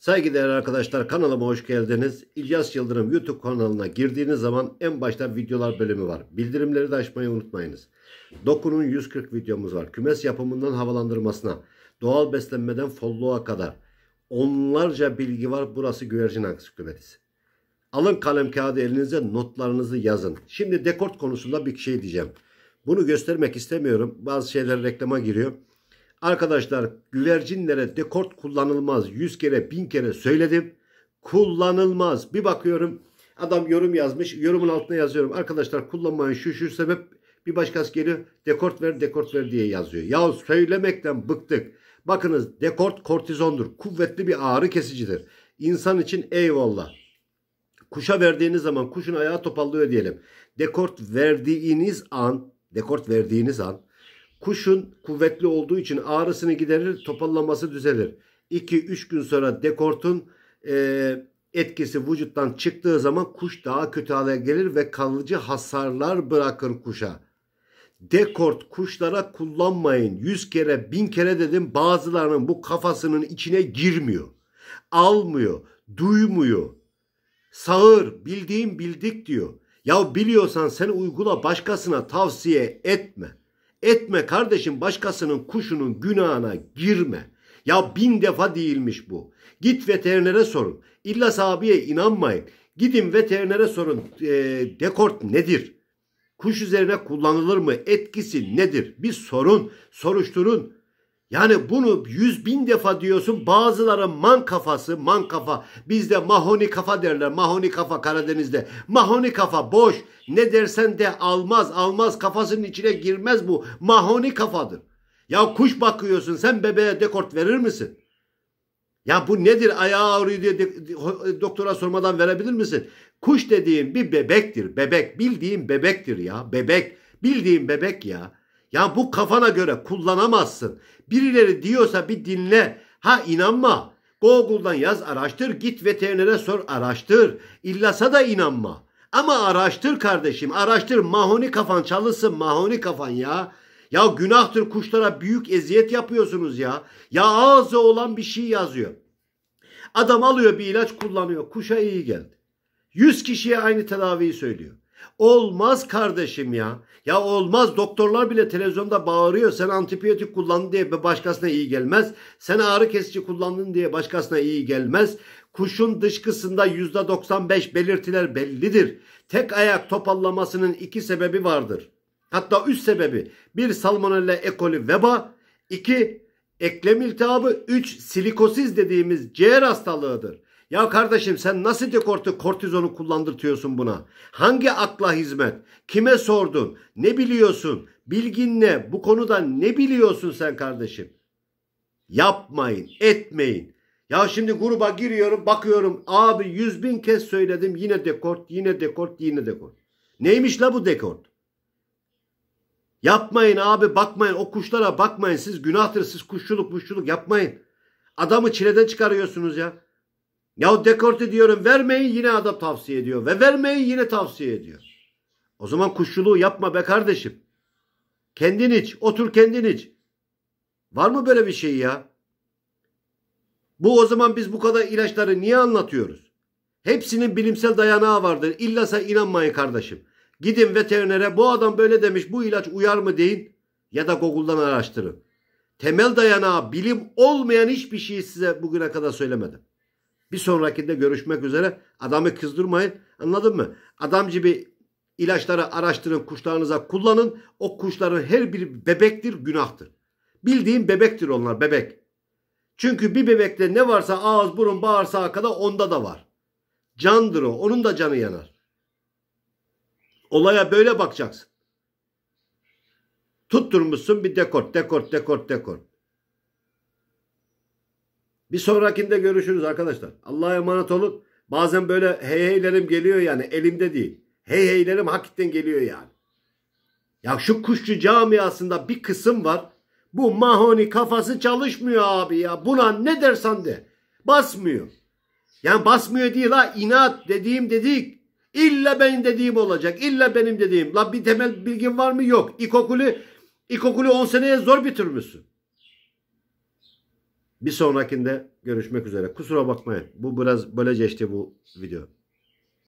Saygıdeğer arkadaşlar kanalıma hoş geldiniz. İlyas Yıldırım YouTube kanalına girdiğiniz zaman en başta videolar bölümü var. Bildirimleri de açmayı unutmayınız. Dokunun 140 videomuz var. Kümes yapımından havalandırmasına, doğal beslenmeden folluğa kadar onlarca bilgi var. Burası güvercin ansiklopedisi. Alın kalem kağıdı elinize notlarınızı yazın. Şimdi dekort konusunda bir şey diyeceğim. Bunu göstermek istemiyorum. Bazı şeyler reklama giriyor. Arkadaşlar güvercinlere dekort kullanılmaz. Yüz kere bin kere söyledim. Kullanılmaz. Bir bakıyorum adam yorum yazmış. Yorumun altına yazıyorum. Arkadaşlar kullanmayın şu şu sebep. Bir başkası geliyor dekort ver dekort ver diye yazıyor. Ya söylemekten bıktık. Bakınız dekort kortizondur. Kuvvetli bir ağrı kesicidir. İnsan için eyvallah. Kuşa verdiğiniz zaman kuşun ayağı topallıyor diyelim. Dekort verdiğiniz an, dekort verdiğiniz an Kuşun kuvvetli olduğu için ağrısını giderir, topallaması düzelir. 2-3 gün sonra dekortun e, etkisi vücuttan çıktığı zaman kuş daha kötü hale gelir ve kalıcı hasarlar bırakır kuşa. Dekort kuşlara kullanmayın. Yüz kere bin kere dedim bazılarının bu kafasının içine girmiyor. Almıyor, duymuyor. Sağır, bildiğin bildik diyor. Ya biliyorsan sen uygula başkasına tavsiye etme. Etme kardeşim başkasının kuşunun günahına girme. Ya bin defa değilmiş bu. Git veterinere sorun. İlla sahabeye inanmayın. Gidin veterinere sorun. E, dekort nedir? Kuş üzerine kullanılır mı? Etkisi nedir? Bir sorun, soruşturun. Yani bunu yüz bin defa diyorsun bazıları man kafası man kafa bizde mahoni kafa derler mahoni kafa Karadeniz'de mahoni kafa boş ne dersen de almaz almaz kafasının içine girmez bu mahoni kafadır. Ya kuş bakıyorsun sen bebeğe dekort verir misin? Ya bu nedir ayağı ağrıyor diye doktora sormadan verebilir misin? Kuş dediğin bir bebektir bebek bildiğin bebektir ya bebek bildiğin bebek ya. Ya bu kafana göre kullanamazsın. Birileri diyorsa bir dinle. Ha inanma. Google'dan yaz araştır. Git veterinere sor araştır. İllasa da inanma. Ama araştır kardeşim. Araştır. Mahoni kafan çalışsın. Mahoni kafan ya. Ya günahtır kuşlara büyük eziyet yapıyorsunuz ya. Ya ağzı olan bir şey yazıyor. Adam alıyor bir ilaç kullanıyor. Kuşa iyi geldi. 100 kişiye aynı tedaviyi söylüyor. Olmaz kardeşim ya. Ya olmaz doktorlar bile televizyonda bağırıyor. Sen antibiyotik kullandın diye başkasına iyi gelmez. Sen ağrı kesici kullandın diye başkasına iyi gelmez. Kuşun dışkısında yüzde 95 belirtiler bellidir. Tek ayak topallamasının iki sebebi vardır. Hatta üç sebebi. Bir salmonella ekoli veba. iki eklem iltihabı. Üç silikosis dediğimiz ciğer hastalığıdır. Ya kardeşim sen nasıl dekortu kortizonu kullandırtıyorsun buna? Hangi akla hizmet? Kime sordun? Ne biliyorsun? Bilgin ne? Bu konuda ne biliyorsun sen kardeşim? Yapmayın, etmeyin. Ya şimdi gruba giriyorum, bakıyorum. Abi yüz bin kez söyledim. Yine dekort, yine dekort, yine dekort. Neymiş la bu dekort? Yapmayın abi bakmayın o kuşlara bakmayın siz günahtır siz kuşçuluk kuşçuluk. yapmayın. Adamı çileden çıkarıyorsunuz ya. Ya dekorte diyorum vermeyin yine adam tavsiye ediyor. Ve vermeyin yine tavsiye ediyor. O zaman kuşçuluğu yapma be kardeşim. Kendin iç. Otur kendin iç. Var mı böyle bir şey ya? Bu o zaman biz bu kadar ilaçları niye anlatıyoruz? Hepsinin bilimsel dayanağı vardır. İllasa inanmayın kardeşim. Gidin veterinere bu adam böyle demiş bu ilaç uyar mı deyin ya da Google'dan araştırın. Temel dayanağı bilim olmayan hiçbir şeyi size bugüne kadar söylemedim. Bir sonrakinde görüşmek üzere. Adamı kızdırmayın. Anladın mı? Adam gibi ilaçları araştırın, kuşlarınıza kullanın. O kuşların her bir bebektir, günahtır. Bildiğin bebektir onlar, bebek. Çünkü bir bebekte ne varsa ağız, burun, bağırsağa kadar onda da var. Candır o. Onun da canı yanar. Olaya böyle bakacaksın. Tutturmuşsun bir dekor, dekor, dekor, dekor. Bir sonrakinde görüşürüz arkadaşlar. Allah'a emanet olun. Bazen böyle hey heylerim geliyor yani elimde değil. Hey heylerim hakikaten geliyor yani. Ya şu kuşçu camiasında bir kısım var. Bu mahoni kafası çalışmıyor abi ya. Buna ne dersen de basmıyor. Yani basmıyor değil ha inat dediğim dedik. İlla benim dediğim olacak. İlla benim dediğim. La bir temel bilgin var mı? Yok. İlkokulu, ilkokulu 10 seneye zor bitirmişsin. Bir sonrakinde görüşmek üzere. Kusura bakmayın. Bu biraz böyle geçti bu video.